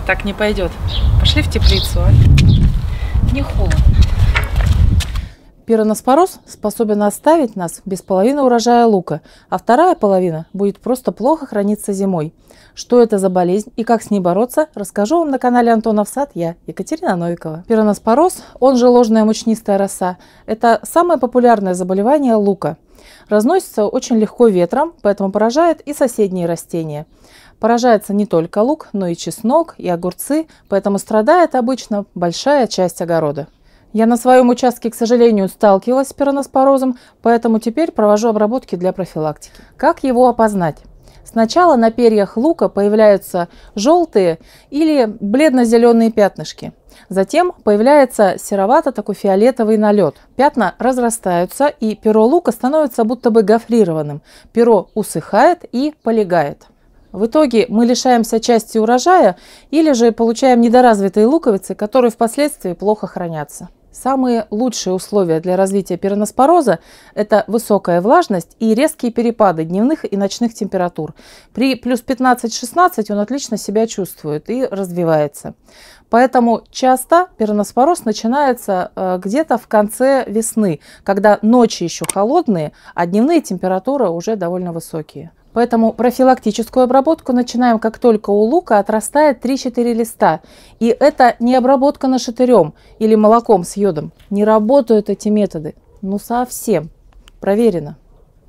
Э, так не пойдет. Пошли в теплицу, а? Не холодно. Пиронаспороз способен оставить нас без половины урожая лука, а вторая половина будет просто плохо храниться зимой. Что это за болезнь и как с ней бороться, расскажу вам на канале Антонов сад я, Екатерина Новикова. Пиронаспороз, он же ложная мучнистая роса, это самое популярное заболевание лука – Разносится очень легко ветром, поэтому поражает и соседние растения. Поражается не только лук, но и чеснок, и огурцы, поэтому страдает обычно большая часть огорода. Я на своем участке, к сожалению, сталкивалась с пероноспорозом, поэтому теперь провожу обработки для профилактики. Как его опознать? Сначала на перьях лука появляются желтые или бледно-зеленые пятнышки – Затем появляется серовато такой фиолетовый налет. Пятна разрастаются, и перо лука становится будто бы гофрированным. Перо усыхает и полегает. В итоге мы лишаемся части урожая или же получаем недоразвитые луковицы, которые впоследствии плохо хранятся. Самые лучшие условия для развития пероноспороза – это высокая влажность и резкие перепады дневных и ночных температур. При плюс 15-16 он отлично себя чувствует и развивается. Поэтому часто пероноспороз начинается э, где-то в конце весны, когда ночи еще холодные, а дневные температуры уже довольно высокие. Поэтому профилактическую обработку начинаем, как только у лука отрастает 3-4 листа. И это не обработка на шатырем или молоком с йодом. Не работают эти методы. Ну совсем. Проверено.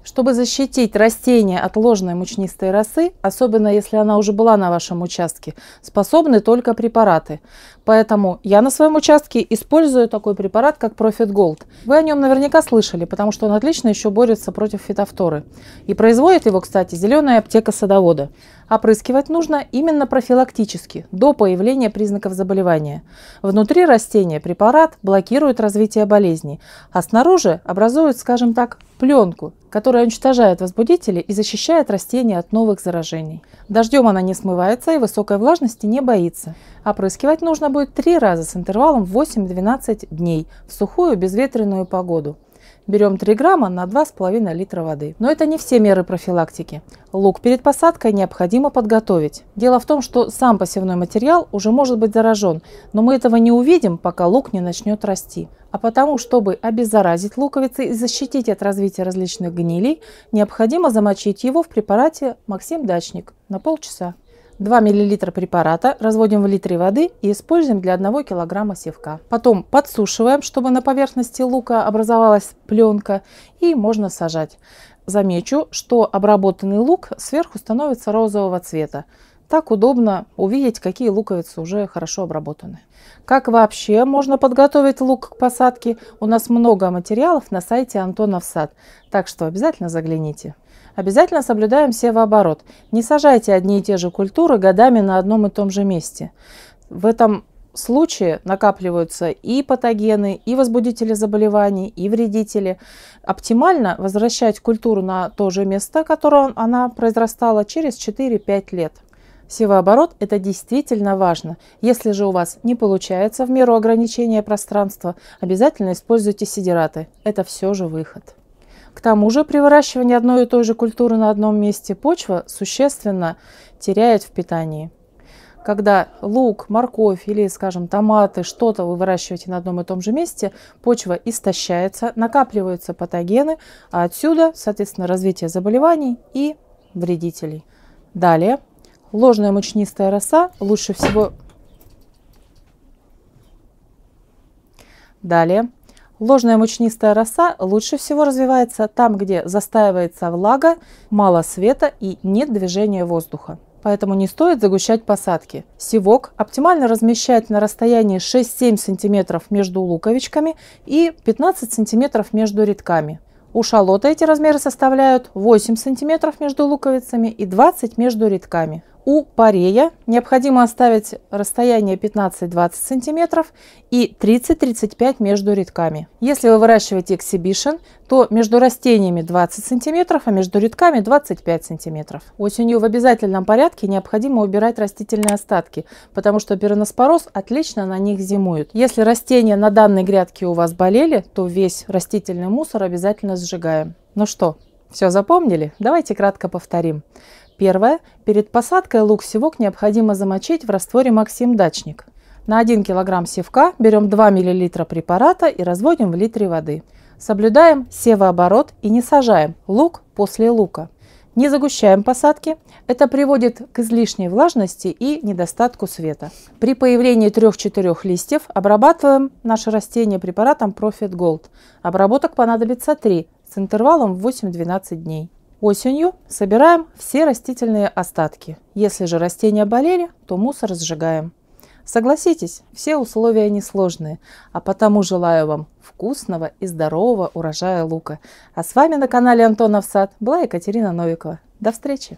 Чтобы защитить растение от ложной мучнистой росы, особенно если она уже была на вашем участке, способны только препараты. Поэтому я на своем участке использую такой препарат, как Profit Gold. Вы о нем наверняка слышали, потому что он отлично еще борется против фитофторы. И производит его, кстати, зеленая аптека садовода. Опрыскивать нужно именно профилактически, до появления признаков заболевания. Внутри растения препарат блокирует развитие болезни, а снаружи образует, скажем так, пленку, которая уничтожает возбудители и защищает растения от новых заражений. Дождем она не смывается и высокой влажности не боится. Опрыскивать нужно будет три раза с интервалом 8-12 дней в сухую безветренную погоду. Берем 3 грамма на 2,5 литра воды. Но это не все меры профилактики. Лук перед посадкой необходимо подготовить. Дело в том, что сам посевной материал уже может быть заражен, но мы этого не увидим, пока лук не начнет расти а потому, чтобы обеззаразить луковицы и защитить от развития различных гнилей, необходимо замочить его в препарате Максим Дачник на полчаса. 2 мл препарата разводим в литре воды и используем для 1 кг севка. Потом подсушиваем, чтобы на поверхности лука образовалась пленка и можно сажать. Замечу, что обработанный лук сверху становится розового цвета. Так удобно увидеть, какие луковицы уже хорошо обработаны. Как вообще можно подготовить лук к посадке? У нас много материалов на сайте Антонов сад, так что обязательно загляните. Обязательно соблюдаем севооборот. Не сажайте одни и те же культуры годами на одном и том же месте. В этом случае накапливаются и патогены, и возбудители заболеваний, и вредители. Оптимально возвращать культуру на то же место, которое она произрастала через 4-5 лет. Севооборот – это действительно важно. Если же у вас не получается в меру ограничения пространства, обязательно используйте сидераты. Это все же выход. К тому же при выращивании одной и той же культуры на одном месте почва существенно теряет в питании. Когда лук, морковь или, скажем, томаты, что-то вы выращиваете на одном и том же месте, почва истощается, накапливаются патогены, а отсюда, соответственно, развитие заболеваний и вредителей. Далее Ложная мучнистая роса лучше всего... Далее. Ложная мучнистая роса лучше всего развивается там, где застаивается влага, мало света и нет движения воздуха. Поэтому не стоит загущать посадки. Сивок оптимально размещать на расстоянии 6-7 сантиметров между луковичками и 15 сантиметров между редками. У шалота эти размеры составляют 8 сантиметров между луковицами и 20 между редками. У парея необходимо оставить расстояние 15-20 см и 30-35 между рядками. Если вы выращиваете эксибишн, то между растениями 20 см, а между рядками 25 см. Осенью в обязательном порядке необходимо убирать растительные остатки, потому что пероноспороз отлично на них зимует. Если растения на данной грядке у вас болели, то весь растительный мусор обязательно сжигаем. Ну что, все запомнили? Давайте кратко повторим. Первое. Перед посадкой лук-севок необходимо замочить в растворе Максим Дачник. На 1 кг севка берем 2 мл препарата и разводим в литре воды. Соблюдаем севооборот и не сажаем лук после лука. Не загущаем посадки. Это приводит к излишней влажности и недостатку света. При появлении 3-4 листьев обрабатываем наше растение препаратом Profit Gold. Обработок понадобится 3 с интервалом 8-12 дней. Осенью собираем все растительные остатки. Если же растения болели, то мусор сжигаем. Согласитесь, все условия несложные, а потому желаю вам вкусного и здорового урожая лука. А с вами на канале Антонов Сад была Екатерина Новикова. До встречи!